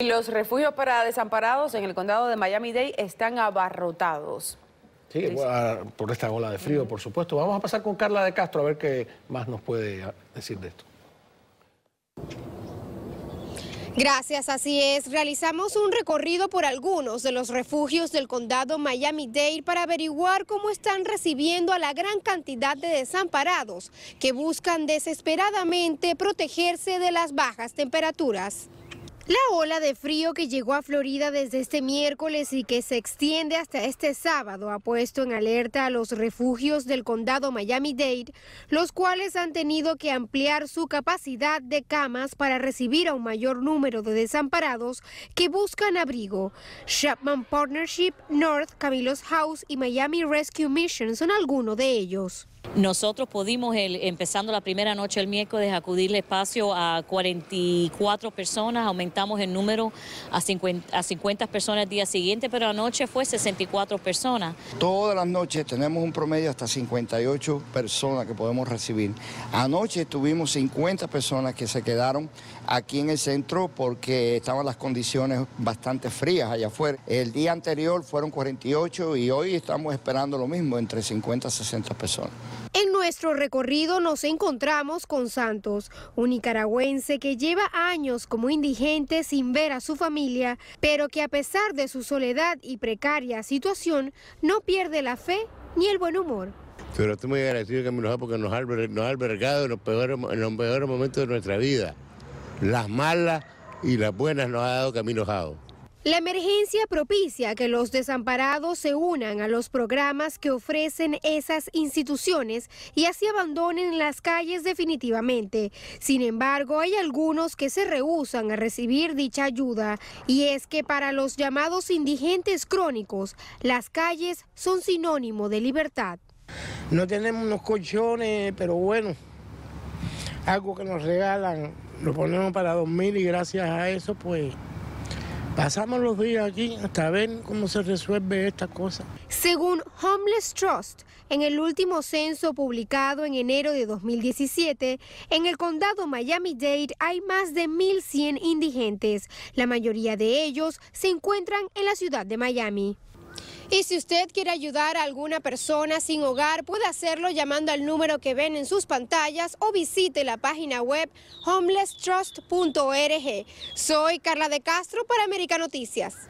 Los refugios para desamparados en el condado de Miami-Dade están abarrotados. Sí, ah, por esta ola de frío, por supuesto. Vamos a pasar con Carla de Castro a ver qué más nos puede ah, decir de esto. Gracias, así es. Realizamos un recorrido por algunos de los refugios del condado Miami-Dade para averiguar cómo están recibiendo a la gran cantidad de desamparados que buscan desesperadamente protegerse de las bajas temperaturas. La ola de frío que llegó a Florida desde este miércoles y que se extiende hasta este sábado ha puesto en alerta a los refugios del condado Miami-Dade, los cuales han tenido que ampliar su capacidad de camas para recibir a un mayor número de desamparados que buscan abrigo. Chapman Partnership North, Camilo's House y Miami Rescue Mission son algunos de ellos. Nosotros pudimos, empezando la primera noche el miércoles, acudirle espacio a 44 personas, aumentamos el número a 50, a 50 personas el día siguiente, pero anoche fue 64 personas. Todas las noches tenemos un promedio hasta 58 personas que podemos recibir. Anoche tuvimos 50 personas que se quedaron aquí en el centro porque estaban las condiciones bastante frías allá afuera. El día anterior fueron 48 y hoy estamos esperando lo mismo, entre 50 y 60 personas nuestro recorrido nos encontramos con Santos, un nicaragüense que lleva años como indigente sin ver a su familia, pero que a pesar de su soledad y precaria situación, no pierde la fe ni el buen humor. Pero estoy muy agradecido que me porque nos ha, albergado en los, peores, momentos de nuestra vida. Las malas y las buenas nos ha dado Camino Jao. La emergencia propicia que los desamparados se unan a los programas que ofrecen esas instituciones y así abandonen las calles definitivamente. Sin embargo, hay algunos que se rehúsan a recibir dicha ayuda y es que para los llamados indigentes crónicos, las calles son sinónimo de libertad. No tenemos unos colchones, pero bueno, algo que nos regalan, lo ponemos para dormir y gracias a eso pues Pasamos los días aquí hasta ver cómo se resuelve esta cosa. Según Homeless Trust, en el último censo publicado en enero de 2017, en el condado Miami-Dade hay más de 1.100 indigentes. La mayoría de ellos se encuentran en la ciudad de Miami. Y si usted quiere ayudar a alguna persona sin hogar, puede hacerlo llamando al número que ven en sus pantallas o visite la página web homelesstrust.org. Soy Carla de Castro para América Noticias.